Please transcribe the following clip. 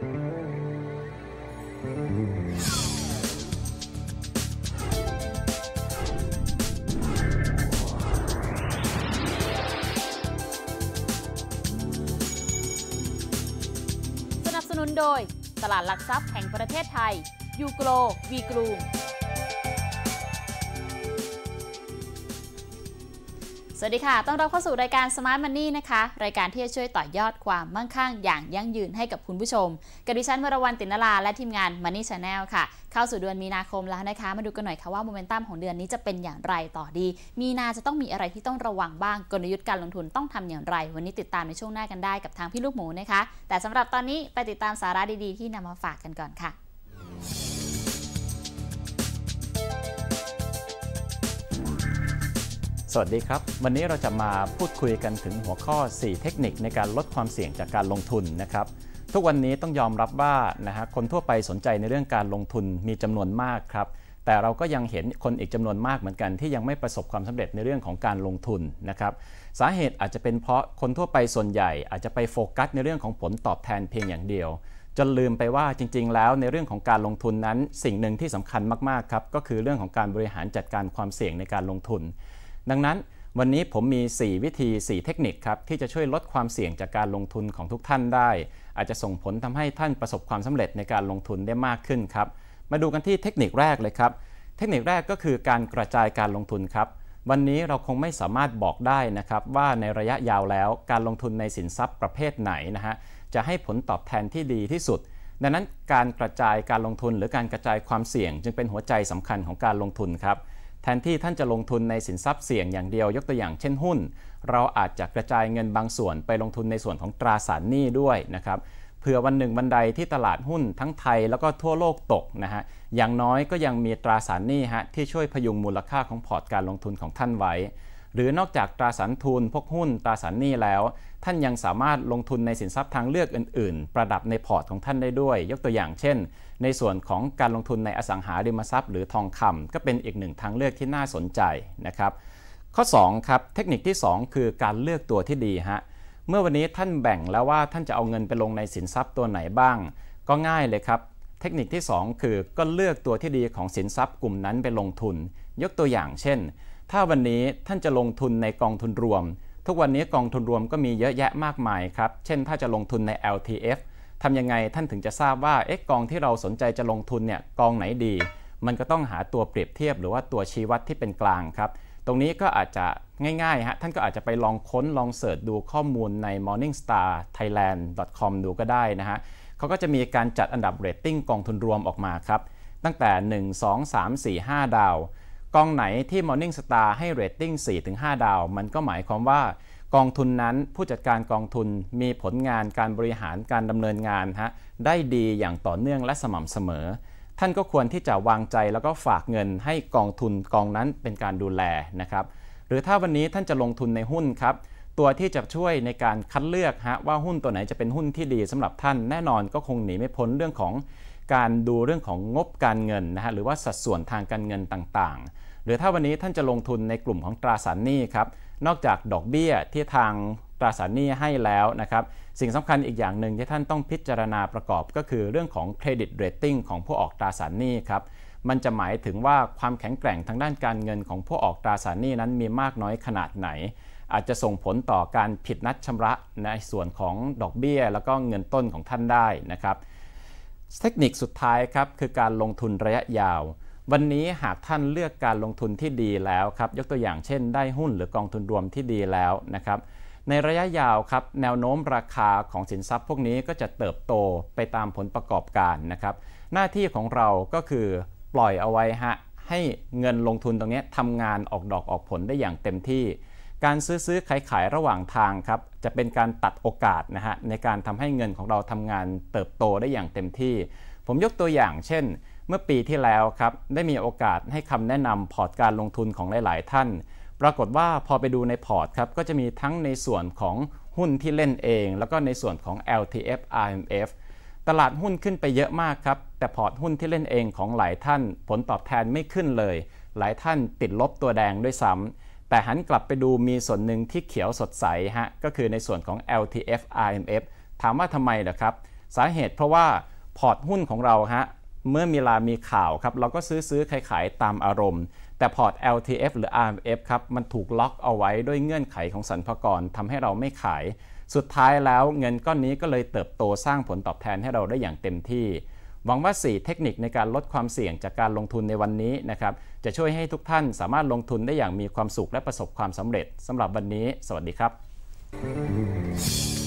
สนับสนุนโดยตลาดหลักทรัพย์แห่งประเทศไทย ยูโกลวีกรูมสวัสดีค่ะ ต้องรับเข้าสู่รายการ Smart Money นะคะ รายการที่จะช่วยต่อยอดความมั่งคั่งอย่างยั่งยืนให้กับคุณผู้ชม กับดิฉันวรวรรณตินลาและทีมงาน Money Channel ค่ะ เข้าสู่เดือนมีนาคมแล้วนะคะ มาดูกันหน่อยค่ะว่าโมเมนตัมของเดือนนี้จะเป็นอย่างไรต่อดี มีนาจะต้องมีอะไรที่ต้องระวังบ้าง กลยุทธ์การลงทุนต้องทำอย่างไร วันนี้ติดตามในช่วงหน้ากันได้กับทางพี่ลูกหมูนะคะ แต่สำหรับตอนนี้ไปติดตามสาระดีๆ ที่นำมาฝากกันก่อนค่ะสวัสดีครับ วันนี้เราจะมาพูดคุยกันถึงหัวข้อ 4 เทคนิคในการลดความเสี่ยงจากการลงทุนนะครับ ทุกวันนี้ต้องยอมรับว่านะฮะ คนทั่วไปสนใจในเรื่องการลงทุนมีจำนวนมากครับ แต่เราก็ยังเห็นคนอีกจำนวนมากเหมือนกันที่ยังไม่ประสบความสำเร็จในเรื่องของการลงทุนนะครับ สาเหตุอาจจะเป็นเพราะคนทั่วไปส่วนใหญ่อาจจะไปโฟกัส ในเรื่องของผลตอบแทนเพียงอย่างเดียว จนลืมไปว่าจริง ๆ แล้วในเรื่องของการลงทุนนั้นสิ่งหนึ่งที่สำคัญมากๆครับก็คือเรื่องของการบริหารจัดการความเสี่ยงในการลงทุนดังนั้นวันนี้ผมมี 4 วิธี 4 เทคนิค ครับ ที่จะช่วยลดความเสี่ยงจากการลงทุนของทุกท่านได้ อาจจะส่งผลทำให้ท่านประสบความสำเร็จในการลงทุนได้มากขึ้นครับมาดูกันที่เทคนิคแรกเลยครับเทคนิคแรกก็คือการกระจายการลงทุนครับวันนี้เราคงไม่สามารถบอกได้นะครับ ว่าในระยะยาวแล้ว การลงทุนในสินทรัพย์ประเภทไหนนะฮะจะให้ผลตอบแทนที่ดีที่สุด ดังนั้นการกระจายการลงทุนหรือการกระจายความเสี่ยง จึงเป็นหัวใจสำคัญของการลงทุนครับแทนที่ท่านจะลงทุนในสินทรัพย์เสี่ยงอย่างเดียวยกตัวอย่างเช่นหุ้น เราอาจจะกระจายเงินบางส่วนไปลงทุนในส่วนของตราสารหนี้ด้วยนะครับเผื่อวันหนึ่งวันใดที่ตลาดหุ้นทั้งไทย แล้วก็ทั่วโลกตกนะฮะอย่างน้อยก็ยังมีตราสารหนี้ฮะที่ช่วยพยุงมูลค่าของพอร์ตการลงทุนของท่านไว้หรือนอกจากตราสารทุนพวกหุ้นตราสารหนี้แล้ว ท่านยังสามารถลงทุนในสินทรัพย์ทางเลือกอื่นๆ ประดับในพอร์ตของท่านได้ด้วย ยกตัวอย่างเช่น ในส่วนของการลงทุนในอสังหาริมทรัพย์หรือทองคำ ก็เป็นอีกหนึ่งทางเลือกที่น่าสนใจนะครับข้อ2ครับ เทคนิคที่ 2 คือการเลือกตัวที่ดีฮะเมื่อวันนี้ท่านแบ่งแล้วว่าท่านจะเอาเงินไปลงในสินทรัพย์ตัวไหนบ้าง ก็ง่ายเลยครับ เทคนิคที่ 2 คือ ก็เลือกตัวที่ดีของสินทรัพย์กลุ่มนั้นไปลงทุน ยกตัวอย่างเช่นถ้าวันนี้ท่านจะลงทุนในกองทุนรวม ทุกวันนี้กองทุนรวมก็มีเยอะแยะมากมายครับเช่นถ้าจะลงทุนใน LTF ทำยังไงท่านถึงจะทราบว่าเอ๊ะกองที่เราสนใจจะลงทุนเนี่ยกองไหนดี มันก็ต้องหาตัวเปรียบเทียบหรือว่าตัวชี้วัดที่เป็นกลางครับตรงนี้ก็อาจจะง่ายๆฮะท่านก็อาจจะไปลองค้นลองเสิร์ชดูข้อมูลใน morningstarthailand.com ดูก็ได้นะฮะเขาก็จะมีการจัดอันดับเรตติ้งกองทุนรวมออกมาครับตั้งแต่ 1 2 3 4 5ดาวกองไหนที่ Morning Star ให้เรตติ้ง4-5ดาว มันก็หมายความว่า กองทุนนั้นผู้จัดการกองทุนมีผลงานการบริหารการดำเนินงานฮะได้ดีอย่างต่อเนื่องและสม่ำเสมอ ท่านก็ควรที่จะวางใจแล้วก็ฝากเงินให้กองทุนกองนั้นเป็นการดูแลนะครับหรือถ้าวันนี้ท่านจะลงทุนในหุ้นครับ ตัวที่จะช่วยในการคัดเลือกฮะว่าหุ้นตัวไหนจะเป็นหุ้นที่ดีสำาหรับท่านแน่นอนก็คงหนีไม่พ้นเรื่องของการดูเรื่องของงบการเงินนะฮะหรือว่าสัดส่วนทางการเงินต่างๆ หรือถ้าวันนี้ท่านจะลงทุนในกลุ่มของตราสารหนี้ครับ นอกจากดอกเบี้ยที่ทางตราสารหนี้ให้แล้วนะครับสิ่งสำคัญอีกอย่างหนึ่งที่ท่านต้องพิจารณาประกอบก็คือเรื่องของเครดิตเรตติ้งของผู้ออกตราสารหนี้ครับ มันจะหมายถึงว่าความแข็งแกร่งทางด้านการเงินของผู้ออกตราสารหนี้นั้นมีมากน้อยขนาดไหน อาจจะส่งผลต่อการผิดนัดชำระในส่วนของดอกเบี้ยแล้วก็เงินต้นของท่านได้นะครับเทคนิคสุดท้ายครับคือการลงทุนระยะยาว วันนี้หากท่านเลือกการลงทุนที่ดีแล้วครับ ยกตัวอย่างเช่นได้หุ้นหรือกองทุนรวมที่ดีแล้วนะครับในระยะยาวครับแนวโน้มราคาของสินทรัพย์พวกนี้ก็จะเติบโตไปตามผลประกอบการนะครับ หน้าที่ของเราก็คือปล่อยเอาไว้ฮะให้เงินลงทุนตรงนี้ทำงานออกดอกออกผลได้อย่างเต็มที่การซื้อซื้อขายขายระหว่างทางครับจะเป็นการตัดโอกาสนะฮะในการทำให้เงินของเราทำงานเติบโตได้อย่างเต็มที่ ผมยกตัวอย่างเช่น เมื่อปีที่แล้วครับได้มีโอกาสให้คำแนะนำพอร์ตการลงทุนของหลายๆท่าน ปรากฏว่าพอไปดูในพอร์ตครับก็จะมีทั้งในส่วนของหุ้นที่เล่นเอง แล้วก็ในส่วนของ LTF RMF ตลาดหุ้นขึ้นไปเยอะมากครับแต่พอร์ตหุ้นที่เล่นเองของหลายท่าน ผลตอบแทนไม่ขึ้นเลย หลายท่านติดลบตัวแดงด้วยซ้ำแต่หันกลับไปดูมีส่วนหนึ่งที่เขียวสดใสฮะก็คือในส่วนของ LTF RMF ถามว่าทำไมเหรอครับสาเหตุเพราะว่าพอร์ตหุ้นของเราฮะเมื่อมีลามีข่าวครับเราก็ซื้อซื้อขายขายตามอารมณ์ แต่พอร์ต LTF หรือ RMF ครับมันถูกล็อกเอาไว้ด้วยเงื่อนไขของสรรพากรทำให้เราไม่ขาย สุดท้ายแล้วเงินก้อนนี้ก็เลยเติบโตสร้างผลตอบแทนให้เราได้อย่างเต็มที่หวังว่า 4 เทคนิคในการลดความเสี่ยงจากการลงทุนในวันนี้นะครับจะช่วยให้ทุกท่านสามารถลงทุนได้อย่างมีความสุขและประสบความสำเร็จสำหรับวันนี้ สวัสดีครับ